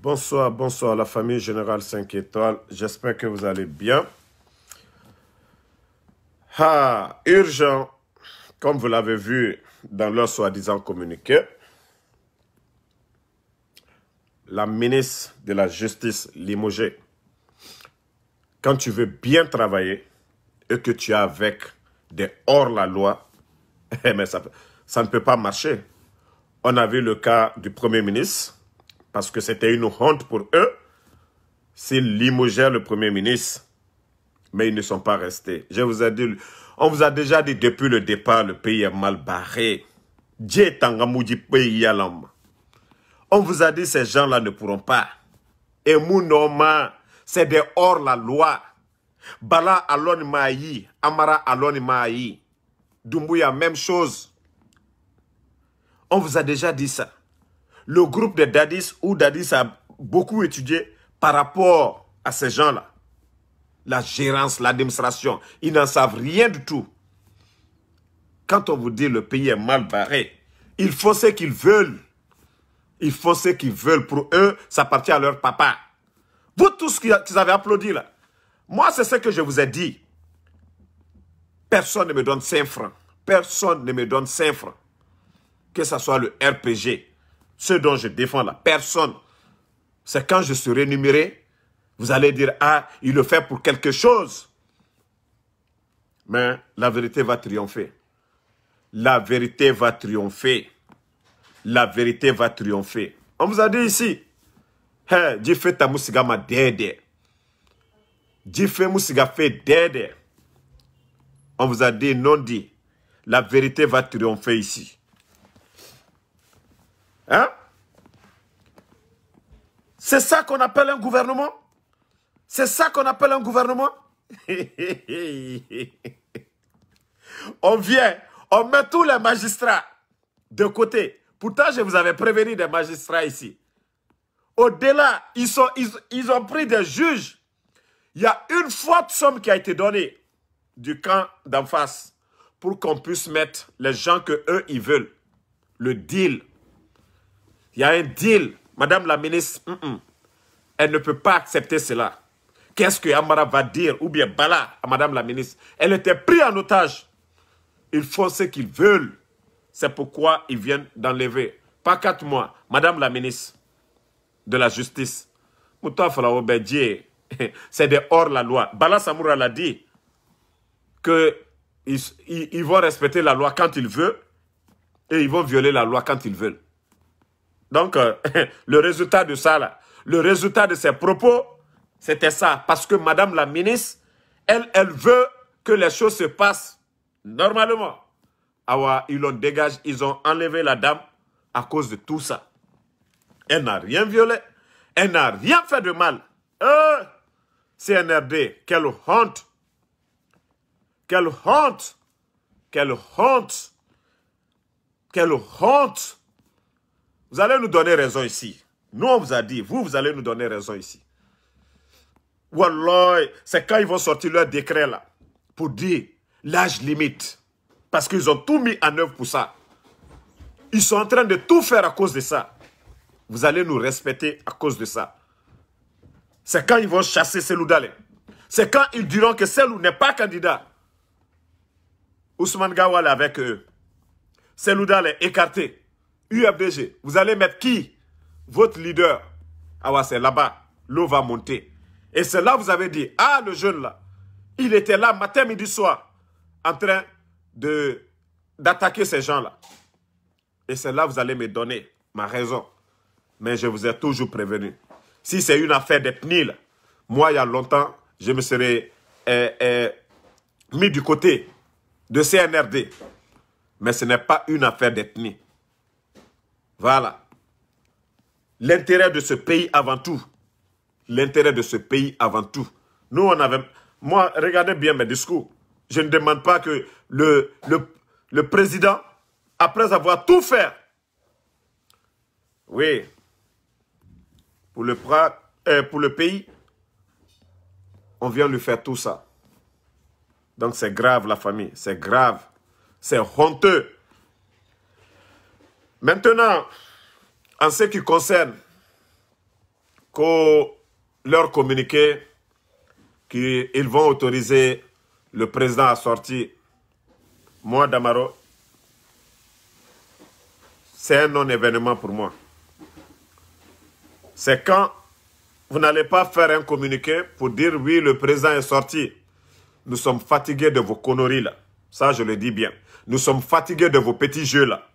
Bonsoir, bonsoir la famille Générale 5 étoiles. J'espère que vous allez bien. Ah, urgent, comme vous l'avez vu dans leur soi-disant communiqué, la ministre de la Justice Limogé, quand tu veux bien travailler et que tu es avec des hors-la-loi, eh, mais ça, ça ne peut pas marcher. On a vu le cas du Premier ministre parce que c'était une honte pour eux, s'ils limogèrent le Premier ministre. Mais ils ne sont pas restés. Je vous ai dit, on vous a déjà dit depuis le départ, le pays est mal barré. On vous a dit, ces gens-là ne pourront pas. Et Mounoma, c'est dehors la loi. Bala Amara Dumbuya, même chose. On vous a déjà dit ça le groupe de Dadis où Dadis a beaucoup étudié par rapport à ces gens-là. La gérance, l'administration, ils n'en savent rien du tout. Quand on vous dit le pays est mal barré, il font ce qu'ils veulent. Il font ce qu'ils veulent. Pour eux, ça appartient à leur papa. Vous tous qui avez applaudi là, moi c'est ce que je vous ai dit. Personne ne me donne 5 francs. Personne ne me donne 5 francs. Que ce soit le RPG, ce dont je défends la personne, c'est quand je suis rémunéré. vous allez dire, ah, il le fait pour quelque chose. Mais la vérité va triompher. La vérité va triompher. La vérité va triompher. On vous a dit ici, hein, fait ta ma fait On vous a dit, non dit, la vérité va triompher ici. Hein? C'est ça qu'on appelle un gouvernement C'est ça qu'on appelle un gouvernement On vient, on met tous les magistrats de côté. Pourtant, je vous avais prévenu des magistrats ici. Au-delà, ils, ont pris des juges. Il y a une forte somme qui a été donnée du camp d'en face pour qu'on puisse mettre les gens que eux ils veulent. Le deal il y a un deal. Madame la ministre, mm, mm. elle ne peut pas accepter cela. Qu'est-ce que Amara va dire ou bien Bala à Madame la ministre Elle était prise en otage. Ils font ce qu'ils veulent. C'est pourquoi ils viennent d'enlever. Pas quatre mois. Madame la ministre de la Justice. C'est dehors la loi Bala Samoura l'a dit que ils vont respecter la loi quand ils veulent et ils vont violer la loi quand ils veulent. Donc, euh, le résultat de ça, là, le résultat de ses propos, c'était ça. Parce que Madame la ministre, elle, elle veut que les choses se passent normalement. Ah ils l'ont dégagé, ils ont enlevé la dame à cause de tout ça. Elle n'a rien violé, elle n'a rien fait de mal. Euh, CNRD, quelle honte quelle honte Quelle honte Quelle honte vous allez nous donner raison ici. Nous, on vous a dit, vous, vous allez nous donner raison ici. Wallah, c'est quand ils vont sortir leur décret là, pour dire l'âge limite. Parce qu'ils ont tout mis en œuvre pour ça. Ils sont en train de tout faire à cause de ça. Vous allez nous respecter à cause de ça. C'est quand ils vont chasser Selou Dalé. C'est quand ils diront que Selou n'est pas candidat. Ousmane Gawal avec eux. Selou Dalé écarté. UFDG, vous allez mettre qui Votre leader. Ah ouais, c'est là-bas. L'eau va monter. Et c'est là vous avez dit, ah, le jeune là, il était là matin, midi, soir, en train d'attaquer ces gens-là. Et c'est là vous allez me donner ma raison. Mais je vous ai toujours prévenu. Si c'est une affaire d'ethnie, moi, il y a longtemps, je me serais eh, eh, mis du côté de CNRD. Mais ce n'est pas une affaire d'ethnie. Voilà. L'intérêt de ce pays avant tout. L'intérêt de ce pays avant tout. Nous, on avait... Moi, regardez bien mes discours. Je ne demande pas que le, le, président, après avoir tout fait, oui, pour le, euh, pour le pays, on vient lui faire tout ça. Donc c'est grave la famille, c'est grave, c'est honteux. Maintenant, en ce qui concerne leur communiqué qu'ils vont autoriser le président à sortir, moi, Damaro, c'est un non-événement pour moi. C'est quand vous n'allez pas faire un communiqué pour dire oui, le président est sorti. Nous sommes fatigués de vos conneries là. Ça, je le dis bien. Nous sommes fatigués de vos petits jeux là.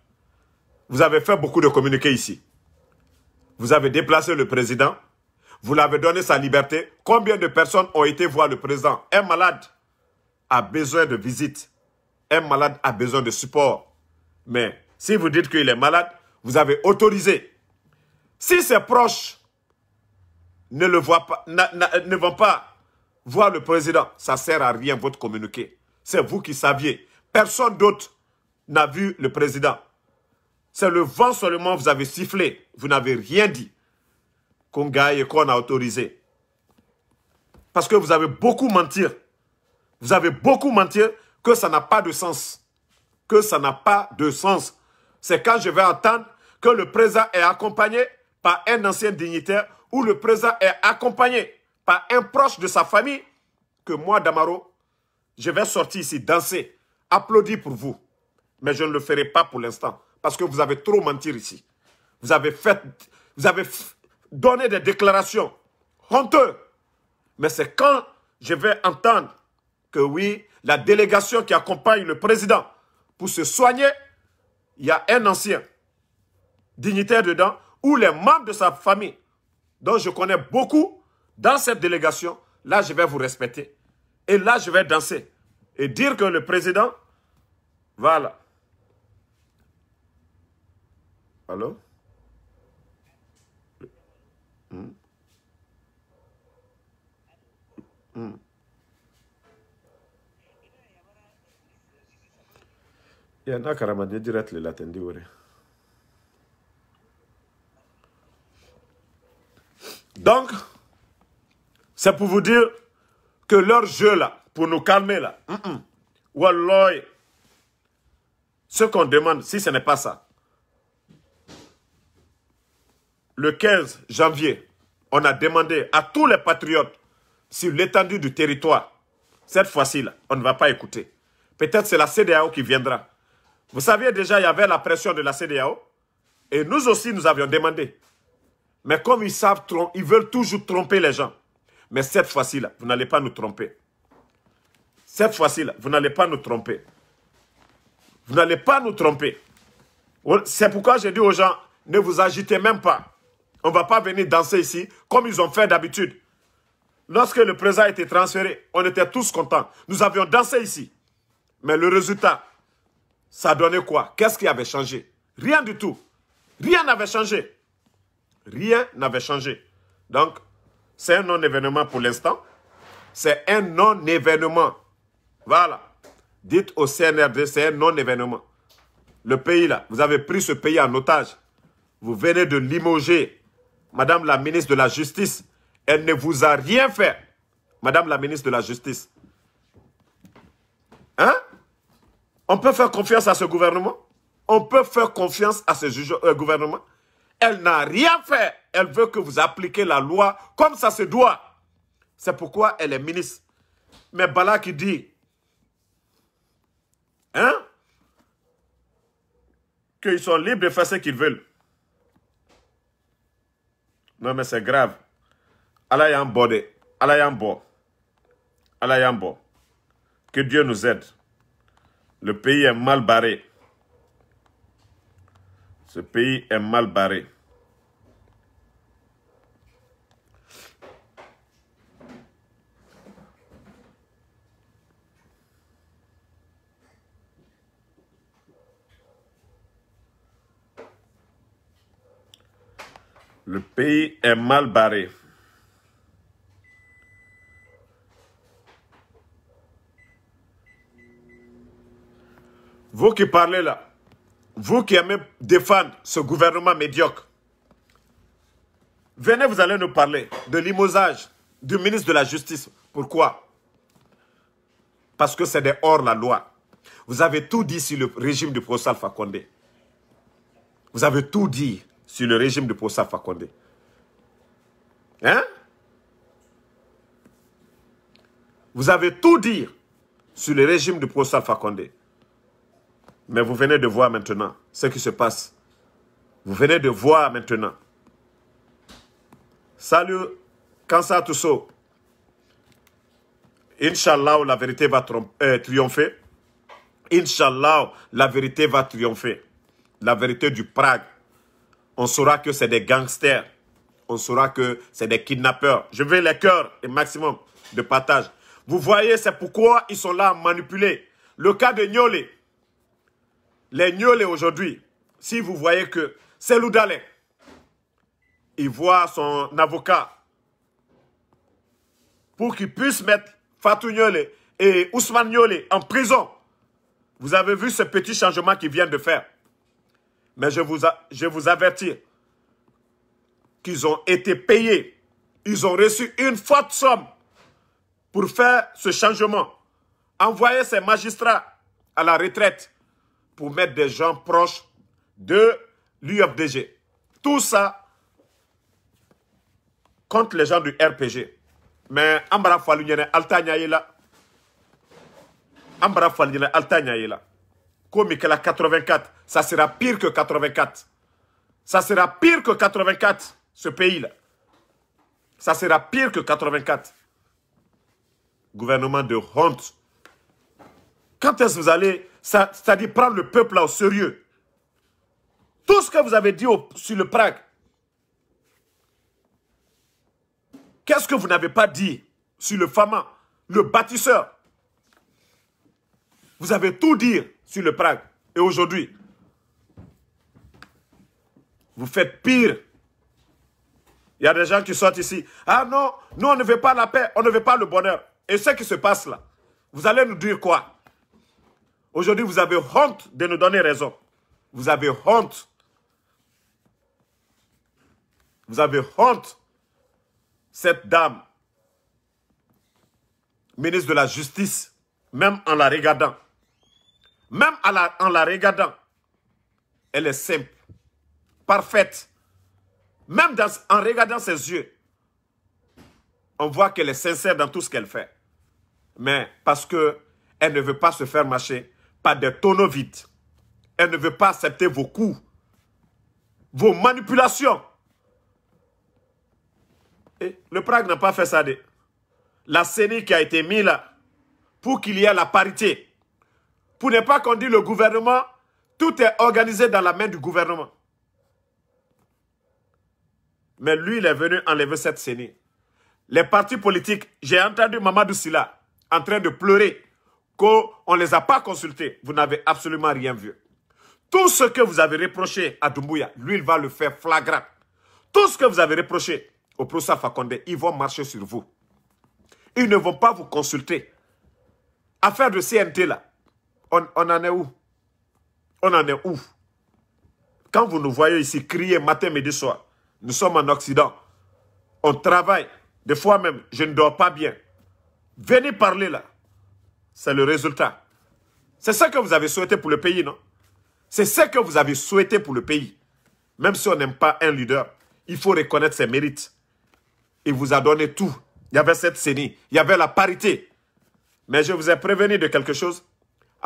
Vous avez fait beaucoup de communiqués ici. Vous avez déplacé le président. Vous l'avez donné sa liberté. Combien de personnes ont été voir le président Un malade a besoin de visite. Un malade a besoin de support. Mais si vous dites qu'il est malade, vous avez autorisé. Si ses proches ne le voient pas, ne vont pas voir le président, ça ne sert à rien votre communiqué. C'est vous qui saviez. Personne d'autre n'a vu le président. C'est le vent seulement, vous avez sifflé. Vous n'avez rien dit qu'on et qu'on a autorisé. Parce que vous avez beaucoup menti. Vous avez beaucoup menti que ça n'a pas de sens. Que ça n'a pas de sens. C'est quand je vais attendre que le président est accompagné par un ancien dignitaire ou le président est accompagné par un proche de sa famille que moi, Damaro, je vais sortir ici, danser, applaudir pour vous. Mais je ne le ferai pas pour l'instant parce que vous avez trop menti ici. Vous avez fait, vous avez donné des déclarations honteuses. Mais c'est quand je vais entendre que oui, la délégation qui accompagne le président pour se soigner, il y a un ancien dignitaire dedans ou les membres de sa famille dont je connais beaucoup dans cette délégation. Là, je vais vous respecter. Et là, je vais danser et dire que le président, voilà, Allô y en a n'a karamaden dira tilela donc c'est pour vous dire que leur jeu là pour nous calmer là mm ce qu'on demande si ce n'est pas ça le 15 janvier, on a demandé à tous les patriotes sur l'étendue du territoire. Cette fois-ci, on ne va pas écouter. Peut-être c'est la CDAO qui viendra. Vous saviez déjà, il y avait la pression de la CDAO. Et nous aussi, nous avions demandé. Mais comme ils savent, ils veulent toujours tromper les gens. Mais cette fois-ci, vous n'allez pas nous tromper. Cette fois-ci, vous n'allez pas nous tromper. Vous n'allez pas nous tromper. C'est pourquoi j'ai dit aux gens, ne vous agitez même pas. On ne va pas venir danser ici comme ils ont fait d'habitude. Lorsque le président a été transféré, on était tous contents. Nous avions dansé ici. Mais le résultat, ça donnait quoi Qu'est-ce qui avait changé Rien du tout. Rien n'avait changé. Rien n'avait changé. Donc, c'est un non-événement pour l'instant. C'est un non-événement. Voilà. Dites au CNRD, c'est un non-événement. Le pays là, vous avez pris ce pays en otage. Vous venez de limoger Madame la ministre de la Justice, elle ne vous a rien fait. Madame la ministre de la Justice. Hein On peut faire confiance à ce gouvernement On peut faire confiance à ce euh, gouvernement Elle n'a rien fait. Elle veut que vous appliquiez la loi comme ça se doit. C'est pourquoi elle est ministre. Mais Bala qui dit, hein, qu'ils sont libres de faire ce qu'ils veulent. Non, mais c'est grave. Allah Alayambo. bordé. Que Dieu nous aide. Le pays est mal barré. Ce pays est mal barré. Le pays est mal barré. Vous qui parlez là, vous qui aimez défendre ce gouvernement médiocre, venez, vous allez nous parler de limosage du ministre de la Justice. Pourquoi Parce que c'est hors-la-loi. Vous avez tout dit sur le régime du procès Alpha Condé. Vous avez tout dit sur le régime de Professor Fakonde. Hein Vous avez tout dit sur le régime de Possa Fakonde. Mais vous venez de voir maintenant ce qui se passe. Vous venez de voir maintenant. Salut, Kansa Tousso. Inch'Allah, la vérité va euh, triompher. Inch'Allah, la vérité va triompher. La vérité du Prague on saura que c'est des gangsters. On saura que c'est des kidnappeurs. Je veux les cœurs, et maximum de partage. Vous voyez, c'est pourquoi ils sont là à manipuler. Le cas de Niolé, les Niolé aujourd'hui, si vous voyez que c'est il voit son avocat pour qu'il puisse mettre Fatou Niolé et Ousmane Niolé en prison. Vous avez vu ce petit changement qu'il vient de faire. Mais je vous, je vous avertis qu'ils ont été payés. Ils ont reçu une forte somme pour faire ce changement. Envoyer ces magistrats à la retraite pour mettre des gens proches de l'UFDG. Tout ça contre les gens du RPG. Mais Ambra Falunye, Alta Nyayela. Ambra Falunye, Alta mais qu'elle a 84, ça sera pire que 84. Ça sera pire que 84, ce pays-là. Ça sera pire que 84. Gouvernement de honte. Quand est-ce que vous allez, c'est-à-dire prendre le peuple là au sérieux Tout ce que vous avez dit sur le Prague, qu'est-ce que vous n'avez pas dit sur le Fama, le bâtisseur Vous avez tout dit sur le Prague. Et aujourd'hui, vous faites pire. Il y a des gens qui sortent ici. Ah non, nous on ne veut pas la paix, on ne veut pas le bonheur. Et ce qui se passe là, vous allez nous dire quoi Aujourd'hui, vous avez honte de nous donner raison. Vous avez honte. Vous avez honte. Cette dame, ministre de la Justice, même en la regardant, même en la regardant, elle est simple, parfaite. Même en regardant ses yeux, on voit qu'elle est sincère dans tout ce qu'elle fait. Mais parce qu'elle ne veut pas se faire marcher par des tonneaux vides. Elle ne veut pas accepter vos coups, vos manipulations. Et le Prague n'a pas fait ça. La série qui a été mise là pour qu'il y ait la parité pour ne pas qu'on dise le gouvernement, tout est organisé dans la main du gouvernement. Mais lui, il est venu enlever cette scène. Les partis politiques, j'ai entendu Mamadou Silla en train de pleurer qu'on ne les a pas consultés. Vous n'avez absolument rien vu. Tout ce que vous avez reproché à Doumbouya, lui, il va le faire flagrant. Tout ce que vous avez reproché au professeur Fakonde, ils vont marcher sur vous. Ils ne vont pas vous consulter. Affaire de CNT, là, on, en est où On en est où Quand vous nous voyez ici crier matin, midi, soir, nous sommes en Occident. On travaille. Des fois même, je ne dors pas bien. Venez parler là. C'est le résultat. C'est ça que vous avez souhaité pour le pays, non C'est ça que vous avez souhaité pour le pays. Même si on n'aime pas un leader, il faut reconnaître ses mérites. Il vous a donné tout. Il y avait cette CENI, il y avait la parité. Mais je vous ai prévenu de quelque chose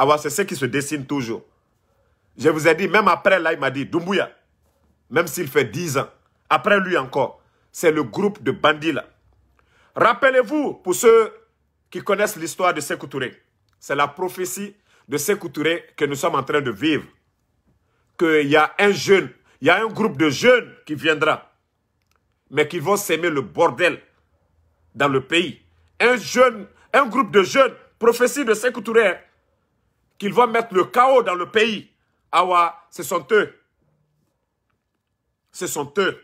oui, c'est ce qui se dessine toujours. Je vous ai dit, même après, là, il m'a dit, Doumbouya, même s'il fait 10 ans, après lui encore, c'est le groupe de bandits là. Rappelez-vous, pour ceux qui connaissent l'histoire de Sekou c'est la prophétie de Sekou que nous sommes en train de vivre. Qu'il y a un jeune, il y a un groupe de jeunes qui viendra, mais qui vont s'aimer le bordel dans le pays. Un jeune, un groupe de jeunes, prophétie de Sekou qu'ils vont mettre le chaos dans le pays. Awa, ce sont eux. Ce sont eux.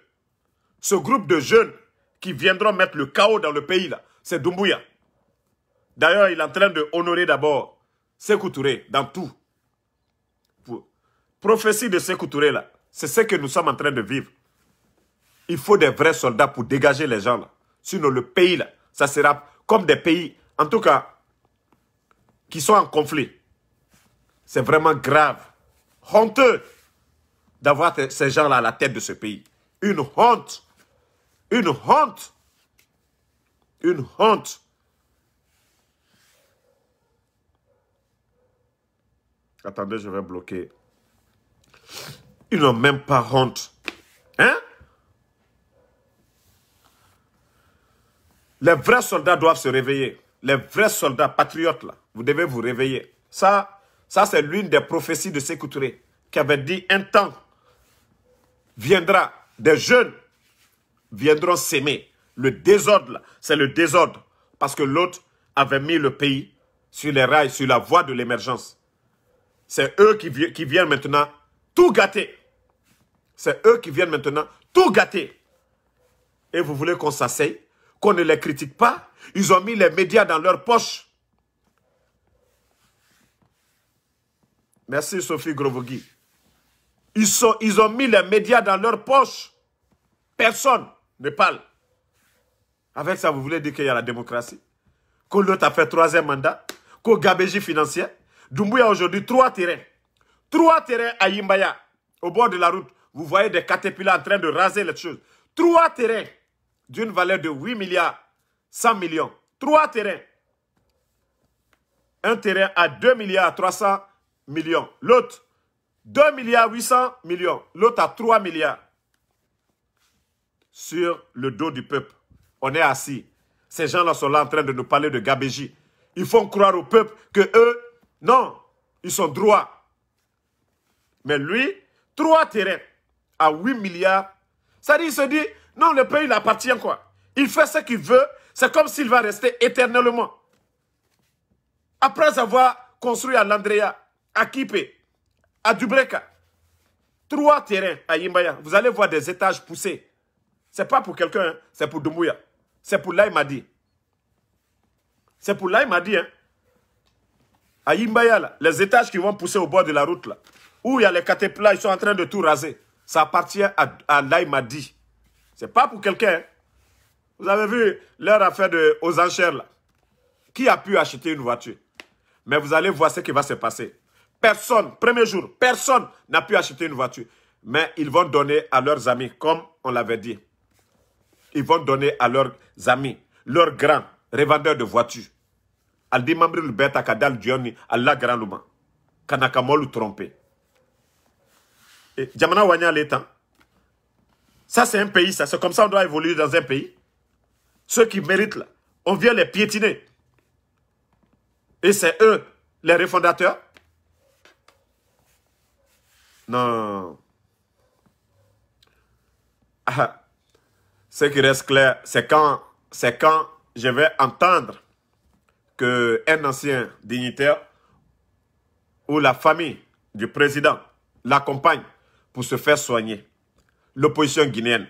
Ce groupe de jeunes qui viendront mettre le chaos dans le pays, là, c'est Dumbuya. D'ailleurs, il est en train de honorer d'abord Sekou dans tout. Prophétie de Sekou là, c'est ce que nous sommes en train de vivre. Il faut des vrais soldats pour dégager les gens, là. Sinon, le pays, là, ça sera comme des pays, en tout cas, qui sont en conflit. C'est vraiment grave. Honteux d'avoir ces gens-là à la tête de ce pays. Une honte. Une honte. Une honte. Attendez, je vais bloquer. Ils n'ont même pas honte. Hein? Les vrais soldats doivent se réveiller. Les vrais soldats patriotes, là, vous devez vous réveiller. Ça, ça, c'est l'une des prophéties de Sécouturé qui avait dit un temps viendra, des jeunes viendront s'aimer. Le désordre, c'est le désordre. Parce que l'autre avait mis le pays sur les rails, sur la voie de l'émergence. C'est eux qui, qui viennent maintenant tout gâter. C'est eux qui viennent maintenant tout gâter. Et vous voulez qu'on s'asseye, qu'on ne les critique pas. Ils ont mis les médias dans leur poche. Merci Sophie Grovogui. Ils, sont, ils ont mis les médias dans leur poche. Personne ne parle. Avec ça, vous voulez dire qu'il y a la démocratie Que l'autre a fait troisième mandat Qu'au gabégie financière Doumbouya aujourd'hui, trois terrains. Trois terrains à Yimbaya, au bord de la route. Vous voyez des caterpillars en train de raser les choses. Trois terrains d'une valeur de 8 milliards, 100 millions. Trois terrains. Un terrain à 2 milliards 300 millions. L'autre, 2 milliards 800 millions. L'autre à 3 milliards. Sur le dos du peuple. On est assis. Ces gens-là sont là en train de nous parler de gabégie. Ils font croire au peuple que eux, non, ils sont droits. Mais lui, 3 terrains à 8 milliards. Ça dit, il se dit, non, le pays, il appartient quoi. Il fait ce qu'il veut. C'est comme s'il va rester éternellement. Après avoir construit à l'Andrea, à Kipé, à Dubreka. Trois terrains à Yimbaya. Vous allez voir des étages poussés. C'est pas pour quelqu'un, hein. c'est pour Dumouya. C'est pour Laïmadi. C'est pour Laïmadi. Hein. À Yimbaya, là, les étages qui vont pousser au bord de la route, là, où il y a les catéplas, ils sont en train de tout raser. Ça appartient à, à Ce C'est pas pour quelqu'un. Hein. Vous avez vu leur affaire de, aux enchères, là. Qui a pu acheter une voiture Mais vous allez voir ce qui va se passer. Personne, premier jour, personne n'a pu acheter une voiture. Mais ils vont donner à leurs amis, comme on l'avait dit. Ils vont donner à leurs amis, leurs grands revendeurs de voitures. Aldi dimambril beta kadal dioni Allah grand luma Kanakamol, le trompé jamana wanya ça c'est un pays ça c'est comme ça qu'on doit évoluer dans un pays ceux qui méritent là on vient les piétiner et c'est eux les refondateurs non. Ah, ce qui reste clair, c'est quand, c'est quand je vais entendre qu'un ancien dignitaire ou la famille du président l'accompagne pour se faire soigner. L'opposition guinéenne,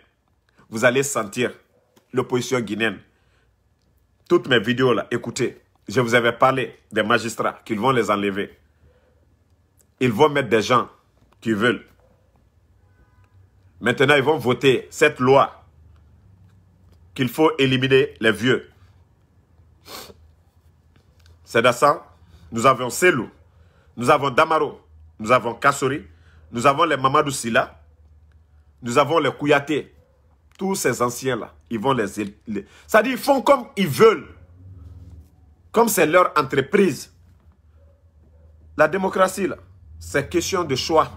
vous allez sentir l'opposition guinéenne. Toutes mes vidéos là, écoutez, je vous avais parlé des magistrats qu'ils vont les enlever. Ils vont mettre des gens veulent. Maintenant, ils vont voter cette loi qu'il faut éliminer les vieux. C'est ça, nous avons Selou, nous avons Damaro, nous avons Kassori, nous avons les Mamadou Silla, nous avons les Kouyaté. Tous ces anciens-là, ils vont les... les... cest à ils font comme ils veulent. Comme c'est leur entreprise. La démocratie, là, c'est question de choix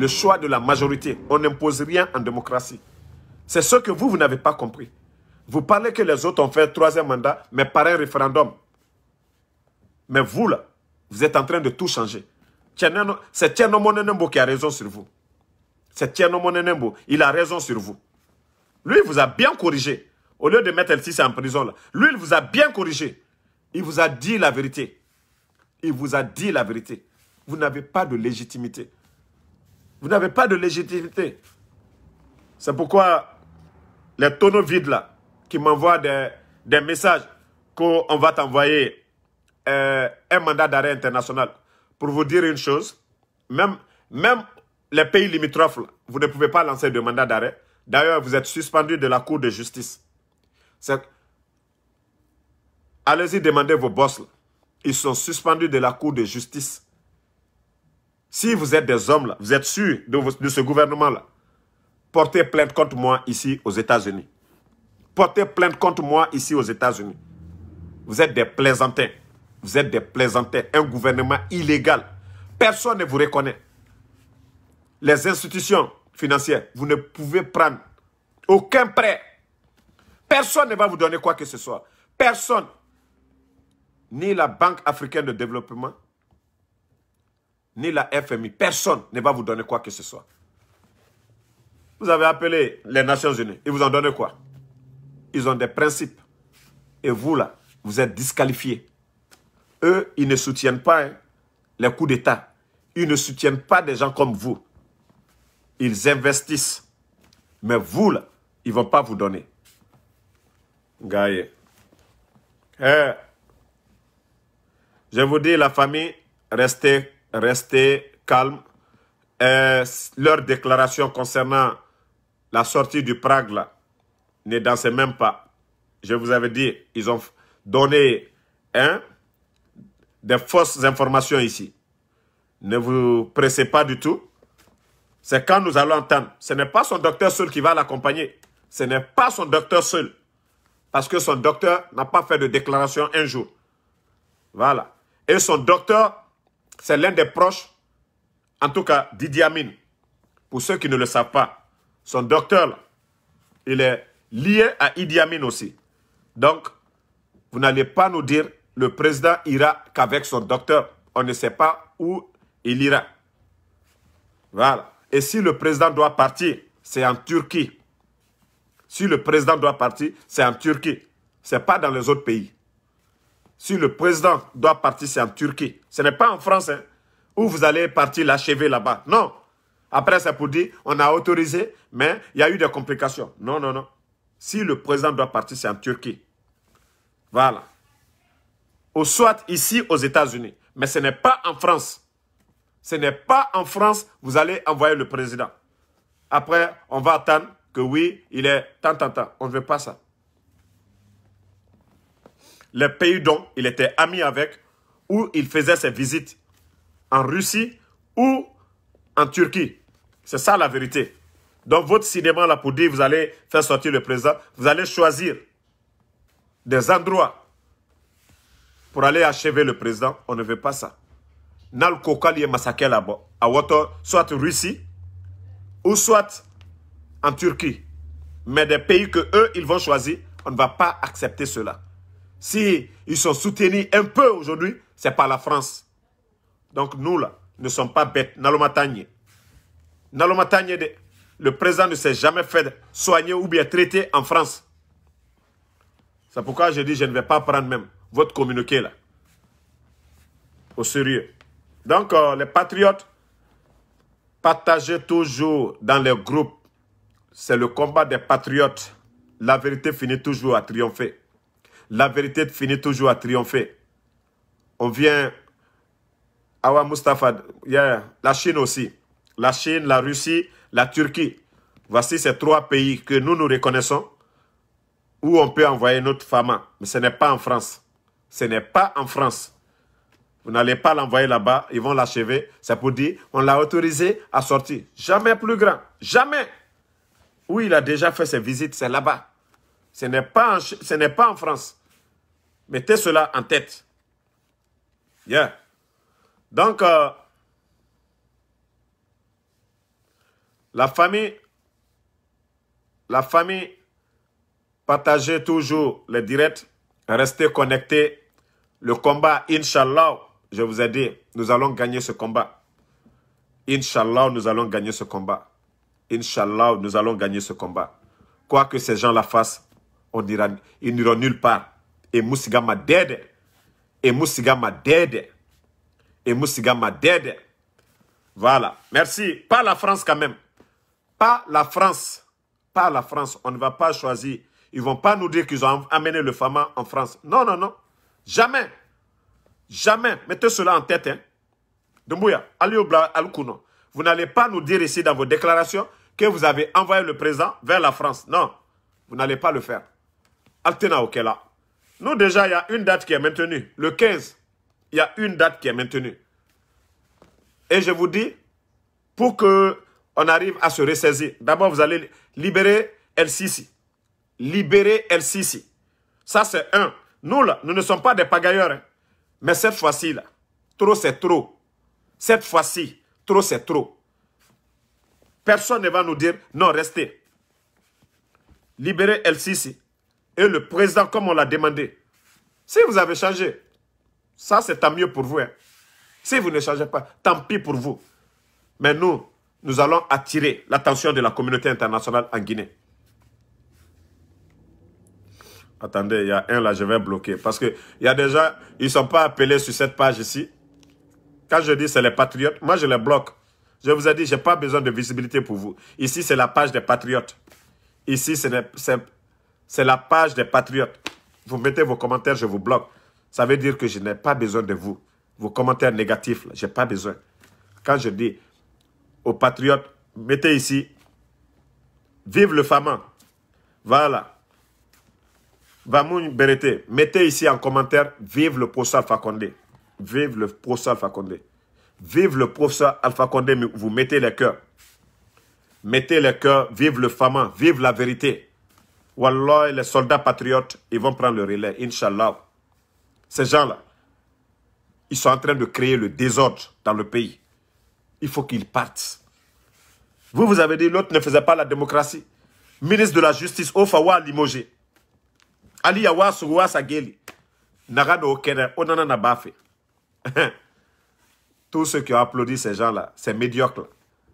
le choix de la majorité. On n'impose rien en démocratie. C'est ce que vous, vous n'avez pas compris. Vous parlez que les autres ont fait un troisième mandat, mais par un référendum. Mais vous, là, vous êtes en train de tout changer. C'est Tienomone Nenembo qui a raison sur vous. C'est Tienomone Nenembo. Il a raison sur vous. Lui, il vous a bien corrigé. Au lieu de mettre le en prison, là, lui, il vous a bien corrigé. Il vous a dit la vérité. Il vous a dit la vérité. Vous n'avez pas de légitimité. Vous n'avez pas de légitimité. C'est pourquoi les tonneaux vides là, qui m'envoient des, messages qu'on va t'envoyer euh, un mandat d'arrêt international. Pour vous dire une chose, même, même les pays limitrophes, vous ne pouvez pas lancer de mandat d'arrêt. D'ailleurs, vous êtes suspendu de la Cour de justice. Allez-y demander vos bosses. Ils sont suspendus de la Cour de justice. Si vous êtes des hommes, là, vous êtes sûrs de, de ce gouvernement-là, portez plainte contre moi ici aux États-Unis. Portez plainte contre moi ici aux États-Unis. Vous êtes des plaisantins. Vous êtes des plaisantins. Un gouvernement illégal. Personne ne vous reconnaît. Les institutions financières, vous ne pouvez prendre aucun prêt. Personne ne va vous donner quoi que ce soit. Personne. Ni la Banque africaine de développement, ni la FMI, personne ne va vous donner quoi que ce soit. Vous avez appelé les Nations Unies, ils vous ont donné quoi Ils ont des principes. Et vous là, vous êtes disqualifiés. Eux, ils ne soutiennent pas hein, les coups d'État. Ils ne soutiennent pas des gens comme vous. Ils investissent. Mais vous là, ils ne vont pas vous donner. Gaïe. Eh. je vous dis, la famille, restez Restez calme. leur déclaration concernant la sortie du Prague ne dansait même pas. Je vous avais dit, ils ont donné hein, des fausses informations ici. Ne vous pressez pas du tout. C'est quand nous allons entendre. Ce n'est pas son docteur seul qui va l'accompagner. Ce n'est pas son docteur seul. Parce que son docteur n'a pas fait de déclaration un jour. Voilà. Et son docteur c'est l'un des proches, en tout cas d'Idi Amin. Pour ceux qui ne le savent pas, son docteur, il est lié à Idi Amin aussi. Donc, vous n'allez pas nous dire le président ira qu'avec son docteur. On ne sait pas où il ira. Voilà. Et si le président doit partir, c'est en Turquie. Si le président doit partir, c'est en Turquie. Ce n'est pas dans les autres pays si le président doit partir, c'est en Turquie. Ce n'est pas en France hein, où vous allez partir l'achever là-bas. Non. Après, c'est pour dire, on a autorisé, mais il y a eu des complications. Non, non, non. Si le président doit partir, c'est en Turquie. Voilà. Ou soit ici aux États-Unis. Mais ce n'est pas en France. Ce n'est pas en France, vous allez envoyer le président. Après, on va attendre que oui, il est tant, tant, tant. On ne veut pas ça les pays dont il était ami avec, où il faisait ses visites, en Russie ou en Turquie. C'est ça la vérité. Donc votre cinéma là pour dire vous allez faire sortir le président, vous allez choisir des endroits pour aller achever le président. On ne veut pas ça. Nal Kokali est massacré là-bas, soit en Russie ou soit en Turquie. Mais des pays que eux, ils vont choisir, on ne va pas accepter cela. Si ils sont soutenus un peu aujourd'hui, c'est par la France. Donc nous, là, ne sommes pas bêtes. Nalomatagne. Nalomatagne, le président ne s'est jamais fait soigner ou bien traiter en France. C'est pourquoi je dis, je ne vais pas prendre même votre communiqué là. Au sérieux. Donc, euh, les patriotes, partagez toujours dans les groupes. C'est le combat des patriotes. La vérité finit toujours à triompher la vérité finit toujours à triompher. On vient, Awa Mustafa, la Chine aussi. La Chine, la Russie, la Turquie. Voici ces trois pays que nous nous reconnaissons où on peut envoyer notre femme. Mais ce n'est pas en France. Ce n'est pas en France. Vous n'allez pas l'envoyer là-bas, ils vont l'achever. C'est pour dire, on l'a autorisé à sortir. Jamais plus grand. Jamais. Où il a déjà fait ses visites, c'est là-bas. Ce n'est pas, pas en France. Mettez cela en tête. Yeah. Donc, euh, la famille, la famille, partagez toujours les directs, restez connectés. Le combat, Inch'Allah, je vous ai dit, nous allons gagner ce combat. Inch'Allah, nous allons gagner ce combat. Inch'Allah, nous allons gagner ce combat. Quoi que ces gens la fassent, on ira, ils n'iront nulle part m'a madede Et madede Moussigama dede. voilà merci pas la France quand même pas la France pas la France on ne va pas choisir ils vont pas nous dire qu'ils ont amené le Fama en France non non non jamais jamais mettez cela en tête hein. au vous n'allez pas nous dire ici dans vos déclarations que vous avez envoyé le présent vers la France non vous n'allez pas le faire Altena Okela nous, déjà, il y a une date qui est maintenue. Le 15, il y a une date qui est maintenue. Et je vous dis, pour qu'on arrive à se ressaisir, d'abord, vous allez libérer El Sisi. Libérer El Sisi. Ça, c'est un. Nous, là, nous ne sommes pas des pagailleurs. Hein. Mais cette fois-ci, là, trop, c'est trop. Cette fois-ci, trop, c'est trop. Personne ne va nous dire, non, restez. Libérer El Sisi et le président comme on l'a demandé. Si vous avez changé, ça c'est tant mieux pour vous. Hein. Si vous ne changez pas, tant pis pour vous. Mais nous, nous allons attirer l'attention de la communauté internationale en Guinée. Attendez, il y a un là, je vais bloquer. Parce qu'il y a déjà, ils ne sont pas appelés sur cette page ici. Quand je dis c'est les patriotes, moi je les bloque. Je vous ai dit, je n'ai pas besoin de visibilité pour vous. Ici, c'est la page des patriotes. Ici, c'est c'est la page des patriotes. Vous mettez vos commentaires, je vous bloque. Ça veut dire que je n'ai pas besoin de vous. Vos commentaires négatifs, je n'ai pas besoin. Quand je dis aux patriotes, mettez ici, vive le FAMAN. Voilà. Vamoun Berete, mettez ici en commentaire, vive le professeur Alpha Condé. Vive le professeur Alpha Vive le professeur Alpha Condé, vous mettez les cœurs. Mettez les cœurs, vive le FAMAN. vive la vérité. Wallah, les soldats patriotes, ils vont prendre le relais, Inch'Allah. Ces gens-là, ils sont en train de créer le désordre dans le pays. Il faut qu'ils partent. Vous, vous avez dit, l'autre ne faisait pas la démocratie. Ministre de la Justice, Ofawa Limogé. Ali Yawa Suwa Sageli. Okene, Onana Nabafe. Tous ceux qui ont applaudi ces gens-là, c'est médiocre.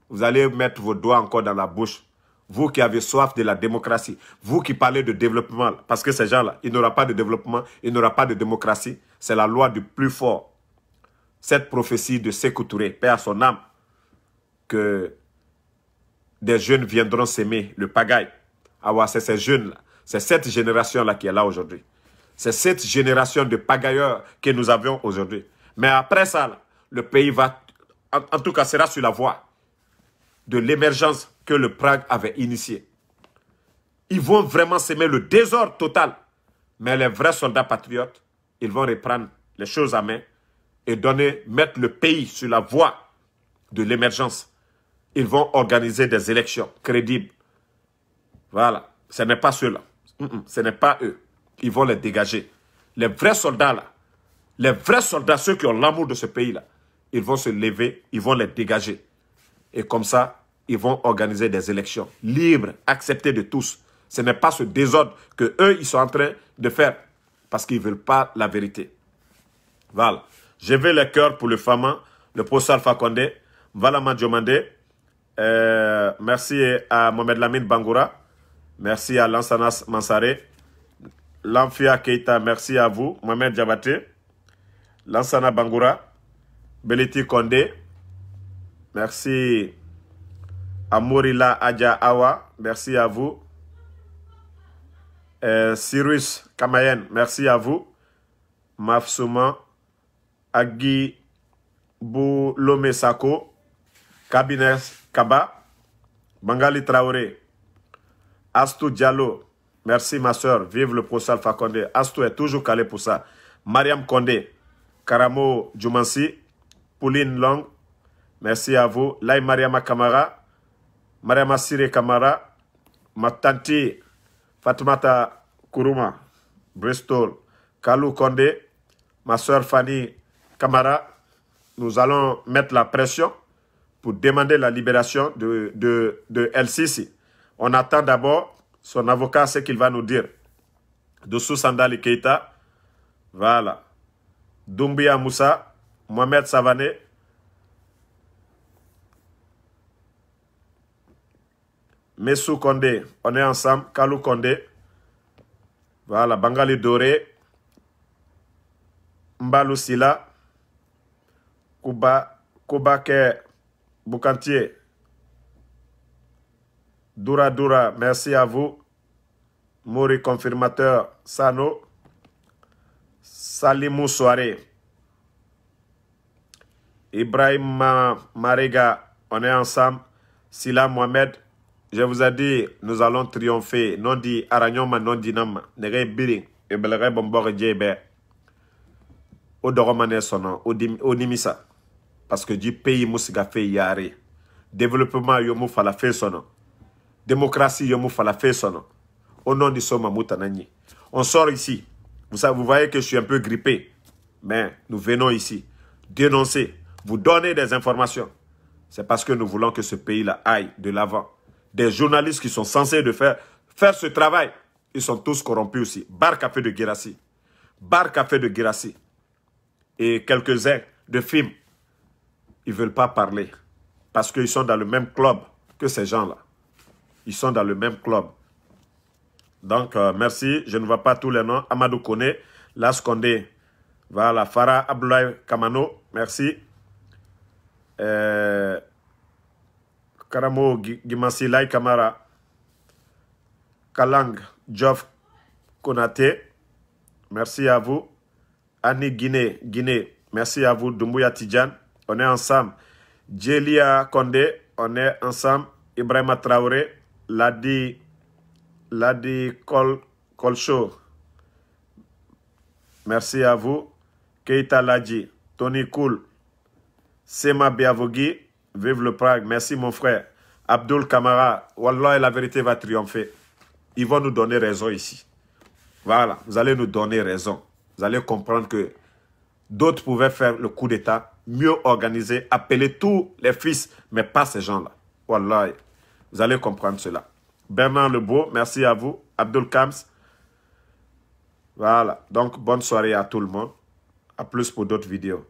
vous allez mettre vos doigts encore dans la bouche vous qui avez soif de la démocratie, vous qui parlez de développement, parce que ces gens-là, il n'y pas de développement, il n'y pas de démocratie. C'est la loi du plus fort. Cette prophétie de Sékou Père à son âme, que des jeunes viendront s'aimer, le pagaille. Ah c'est ces jeunes-là, c'est cette génération-là qui est là aujourd'hui. C'est cette génération de pagailleurs que nous avions aujourd'hui. Mais après ça, le pays va, en, en tout cas, sera sur la voie de l'émergence que le Prague avait initiée. Ils vont vraiment semer le désordre total. Mais les vrais soldats patriotes, ils vont reprendre les choses à main et donner, mettre le pays sur la voie de l'émergence. Ils vont organiser des élections crédibles. Voilà. Ce n'est pas ceux-là. Ce n'est pas eux. Ils vont les dégager. Les vrais soldats, là, les vrais soldats, ceux qui ont l'amour de ce pays-là, ils vont se lever, ils vont les dégager. Et comme ça, ils vont organiser des élections libres, acceptées de tous. Ce n'est pas ce désordre que eux ils sont en train de faire parce qu'ils ne veulent pas la vérité. Val, Je vais le cœur pour le Fama, le professeur Fakonde, Valama Diomande. Euh, merci à Mohamed Lamine Bangoura. Merci à Lansanas Mansare. Lamfia Keita, merci à vous. Mohamed Djabate. Lansana Bangoura. Beliti Kondé. Merci à Morila Adja Awa. Merci à vous. Euh, Cyrus Kamayen, merci à vous. Mafsouma Agui Boulome Sako. Cabinet Kaba. Bangali Traoré. Astou Diallo. Merci ma soeur. Vive le procès Alpha Condé. Astou est toujours calé pour ça. Mariam Condé. Karamo Djumansi. Pauline Long. Merci à vous. Lai Mariama Kamara, Mariama Siré Kamara, ma tante Kuruma, Kuruma, Bristol, Kalou Kondé, ma soeur Fanny Kamara. Nous allons mettre la pression pour demander la libération de, de, El On attend d'abord son avocat, ce qu'il va nous dire. Dessous Sandali Keita, voilà. Doumbia Moussa, Mohamed Savané, Messou Condé, on est ensemble. Kalou Condé. Voilà, Bangali Doré. Mbalou Sila. Kuba, Kubake Boukantier. Dura Dura, merci à vous. Mori Confirmateur, Sano. Salimou Soare. Ibrahim Marega, on est ensemble. Sila Mohamed. Je vous ai dit, nous allons triompher. Non dit, Aranyoma, non dit Nam, Nere biri, ebelere bombore djebe. E Odoromane sono, odimisa. Parce que du pays moussiga fait yare. Développement yomou fala fait sono. Démocratie yomou fala fait sono. Au nom du Soma Moutanani. On sort ici. Vous, savez, vous voyez que je suis un peu grippé. Mais nous venons ici dénoncer, vous donner des informations. C'est parce que nous voulons que ce pays-là aille de l'avant des journalistes qui sont censés de faire, faire ce travail, ils sont tous corrompus aussi. Bar Café de Guérassi, Bar Café de Guérassi et quelques-uns de films, ils ne veulent pas parler parce qu'ils sont dans le même club que ces gens-là. Ils sont dans le même club. Donc, euh, merci. Je ne vois pas tous les noms. Amadou Kone, Las voilà, Farah Abdoulaye Kamano, merci. Euh, Karamo, Gimasi Lai Kamara, Kalang Joff, Konate, merci à vous Annie Guinée Guinée merci à vous Doumbouya Tijan, on est ensemble Djelia Kondé on est ensemble Ibrahima Traoré Ladi Ladi Kolcho merci à vous Keita Ladi, Tony Koul Sema Biavogi Vive le Prague. Merci, mon frère. Abdul Kamara. Wallah, la vérité va triompher. Ils vont nous donner raison ici. Voilà. Vous allez nous donner raison. Vous allez comprendre que d'autres pouvaient faire le coup d'État, mieux organiser, appeler tous les fils, mais pas ces gens-là. Wallah. Vous allez comprendre cela. Bernard Lebeau, merci à vous. Abdul Kams. Voilà. Donc, bonne soirée à tout le monde. A plus pour d'autres vidéos.